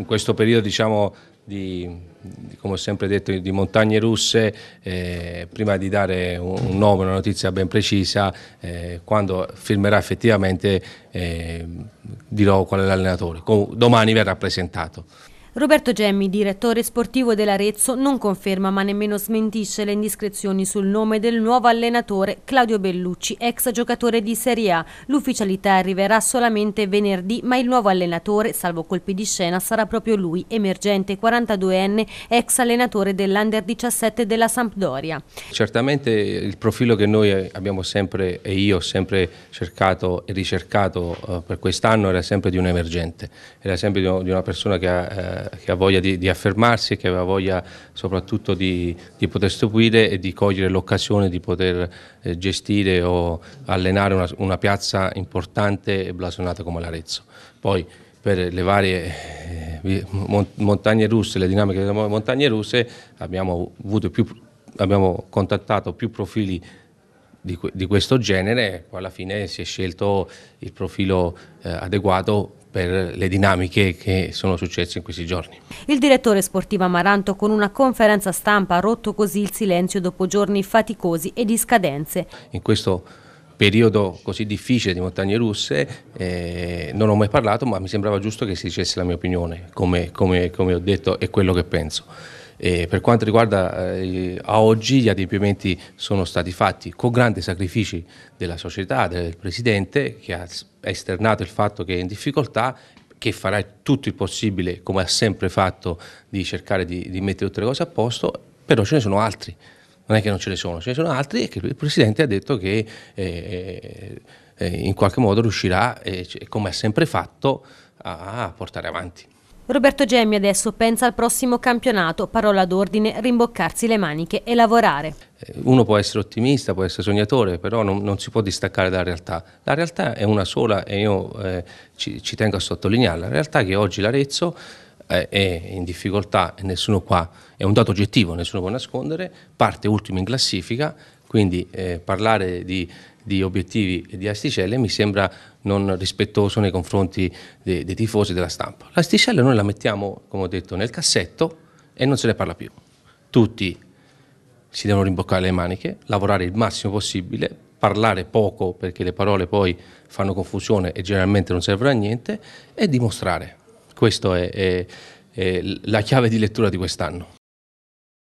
in questo periodo diciamo, di, di, come ho sempre detto, di montagne russe, eh, prima di dare un, nome, una notizia ben precisa, eh, quando firmerà effettivamente eh, dirò qual è l'allenatore. Domani verrà presentato. Roberto Gemmi, direttore sportivo dell'Arezzo, non conferma ma nemmeno smentisce le indiscrezioni sul nome del nuovo allenatore Claudio Bellucci, ex giocatore di Serie A. L'ufficialità arriverà solamente venerdì, ma il nuovo allenatore, salvo colpi di scena, sarà proprio lui, emergente 42enne, ex allenatore dell'Under 17 della Sampdoria. Certamente il profilo che noi abbiamo sempre e io ho sempre cercato e ricercato eh, per quest'anno era sempre di un emergente, era sempre di una persona che ha eh, eh, che ha voglia di, di, affermarsi, che aveva voglia soprattutto di, di poter stupire e di cogliere l'occasione di poter eh, gestire o allenare una, una piazza importante e blasonata come l'Arezzo. Poi per le varie eh, montagne russe, le dinamiche delle montagne russe, abbiamo, più, abbiamo contattato più profili di, di, questo genere, e alla fine si è scelto il profilo eh, adeguato per le dinamiche che sono successe in questi giorni. Il direttore sportivo Amaranto con una conferenza stampa ha rotto così il silenzio dopo giorni faticosi e di scadenze. In questo periodo così difficile di montagne russe eh, non ho mai parlato ma mi sembrava giusto che si dicesse la mia opinione, come, come, come ho detto e quello che penso. E per quanto riguarda eh, a oggi gli adempimenti sono stati fatti con grandi sacrifici della società, del Presidente che ha esternato il fatto che è in difficoltà che farà tutto il possibile, come ha sempre fatto, di cercare di, di mettere tutte le cose a posto, però ce ne sono altri non è che non ce ne sono, ce ne sono altri e che il Presidente ha detto che eh, eh, eh in qualche modo riuscirà, eh, come ha sempre fatto, a portare avanti. Roberto Gemmi adesso pensa al prossimo campionato, parola d'ordine, rimboccarsi le maniche e lavorare. Eh, uno può essere ottimista, può essere sognatore, però non, non si può distaccare dalla realtà. La realtà è una sola e io eh, ci, ci, tengo a sottolinearla. La realtà è che oggi l'Arezzo eh, è in difficoltà e nessuno qua, è un dato oggettivo, nessuno può nascondere, parte ultimo in classifica, quindi eh, parlare di, di, obiettivi e di asticelle mi sembra non rispettoso nei confronti dei, dei tifosi della stampa. L'asticella noi la mettiamo, come ho detto, nel cassetto e non se ne parla più. Tutti si devono rimboccare le maniche, lavorare il massimo possibile, parlare poco perché le parole poi fanno confusione e generalmente non servono a niente e dimostrare. Questa è, è, è la chiave di lettura di quest'anno.